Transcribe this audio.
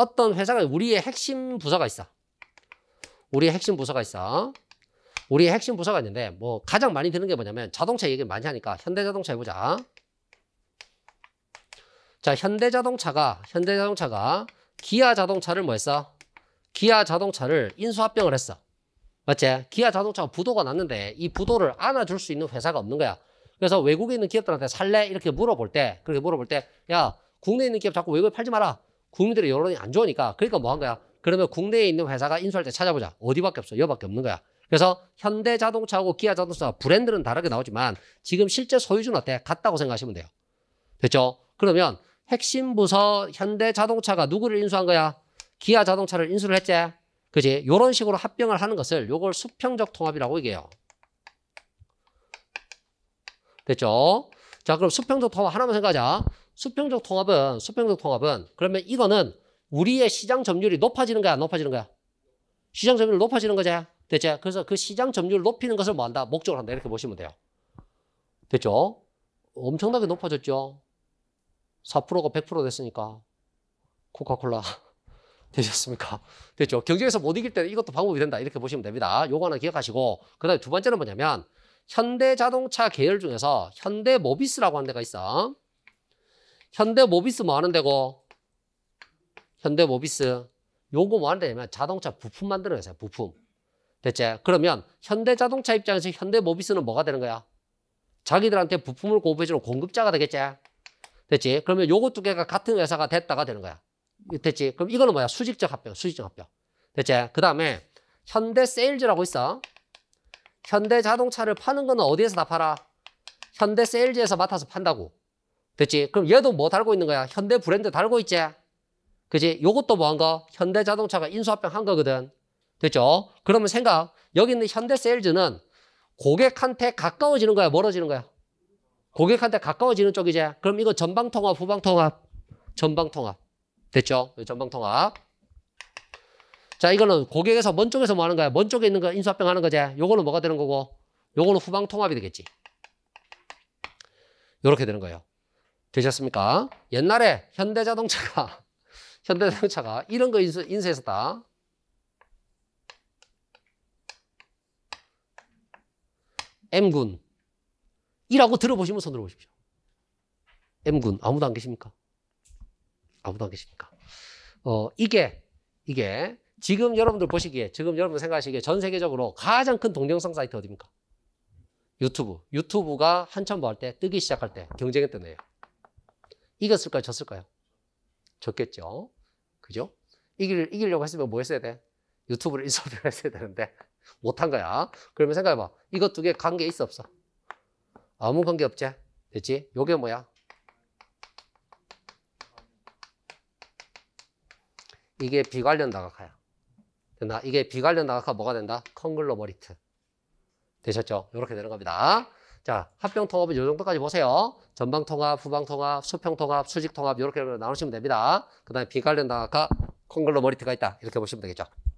어떤 회사가 우리의 핵심 부서가 있어. 우리의 핵심 부서가 있어. 우리의 핵심 부서가 있는데 뭐 가장 많이 드는 게 뭐냐면 자동차 얘기를 많이 하니까 현대자동차 해보자. 자 현대자동차가 현대자동차가 기아 자동차를 뭐 했어? 기아 자동차를 인수합병을 했어. 맞지? 기아 자동차가 부도가 났는데 이 부도를 안아줄 수 있는 회사가 없는 거야. 그래서 외국에 있는 기업들한테 살래? 이렇게 물어볼 때 그렇게 물어볼 때야 국내에 있는 기업 자꾸 외국에 팔지 마라. 국민들의 여론이 안 좋으니까 그러니까 뭐 한 거야? 그러면 국내에 있는 회사가 인수할 때 찾아보자. 어디밖에 없어? 여밖에 없는 거야. 그래서 현대 자동차하고 기아 자동차 브랜드는 다르게 나오지만 지금 실제 소유주는 어때? 같다고 생각하시면 돼요. 됐죠? 그러면 핵심 부서 현대 자동차가 누구를 인수한 거야? 기아 자동차를 인수를 했지? 그지? 요런 식으로 합병을 하는 것을 요걸 수평적 통합이라고 얘기해요. 됐죠? 자, 그럼 수평적 통합 하나만 생각하자. 수평적 통합은 수평적 통합은 그러면 이거는 우리의 시장 점유율이 높아지는 거야, 높아지는 거야? 시장 점유율 높아지는 거지. 됐죠? 그래서 그 시장 점유율 높이는 것을 뭐 한다? 목적을 한다. 이렇게 보시면 돼요. 됐죠? 엄청나게 높아졌죠? 4%가 100% 됐으니까. 코카콜라. 되셨습니까? 됐죠? 경쟁에서 못 이길 때는 이것도 방법이 된다. 이렇게 보시면 됩니다. 요거 하나 기억하시고. 그 다음에 두 번째는 뭐냐면, 현대 자동차 계열 중에서 현대 모비스라고 하는 데가 있어. 현대 모비스 뭐 하는 데고? 현대 모비스. 요거 뭐 하는 데냐면 뭐 자동차 부품 만드는 회사야, 부품. 대체 그러면 현대 자동차 입장에서 현대 모비스는 뭐가 되는 거야? 자기들한테 부품을 공급해주는 공급자가 되겠지? 됐지? 그러면 요거 두 개가 같은 회사가 됐다가 되는 거야. 됐지? 그럼 이거는 뭐야? 수직적 합병, 수직적 합병. 됐지? 그 다음에 현대 세일즈라고 있어. 현대 자동차를 파는 거는 어디에서 다 팔아? 현대 세일즈에서 맡아서 판다고. 됐지? 그럼 얘도 뭐 달고 있는 거야? 현대 브랜드 달고 있지? 그지? 요것도 뭐한 거? 현대 자동차가 인수합병 한 거거든. 됐죠? 그러면 생각. 여기 있는 현대 세일즈는 고객한테 가까워지는 거야? 멀어지는 거야? 고객한테 가까워지는 쪽이지? 그럼 이거 전방통합, 후방통합? 전방통합. 됐죠? 전방통합. 자, 이거는 고객에서 먼 쪽에서 뭐 하는 거야? 먼 쪽에 있는 거 인수합병 하는 거지? 요거는 뭐가 되는 거고? 요거는 후방통합이 되겠지. 요렇게 되는 거예요. 되셨습니까? 옛날에 현대자동차가 현대자동차가 이런 거 인수, 인수했었다. M군 이라고 들어보시면 손들어 보십시오. M군 아무도 안 계십니까? 아무도 안 계십니까? 어 이게 이게 지금 여러분들 보시기에 지금 여러분 생각하시기에 전 세계적으로 가장 큰 동영상 사이트 어디입니까? 유튜브. 유튜브가 한참 뭐 할 때 뜨기 시작할 때 경쟁했던 애요 이겼을까요? 졌을까요? 졌겠죠. 그죠? 이길, 이기려고 했으면 뭐 했어야 돼? 유튜브를 인수업을 했어야 되는데 못한 거야. 그러면 생각해봐. 이것 두 개 관계 있어 없어? 아무 관계 없지? 됐지? 요게 뭐야? 이게 비관련 다각화야. 된다. 이게 비관련 다각화 뭐가 된다? 컨글로머리트. 되셨죠? 이렇게 되는 겁니다. 자, 합병 통합은 요 정도까지 보세요. 전방 통합, 후방 통합, 수평 통합, 수직 통합 요렇게 나누시면 됩니다. 그다음에 비관련 단가 콩글로머리트가 있다. 이렇게 보시면 되겠죠.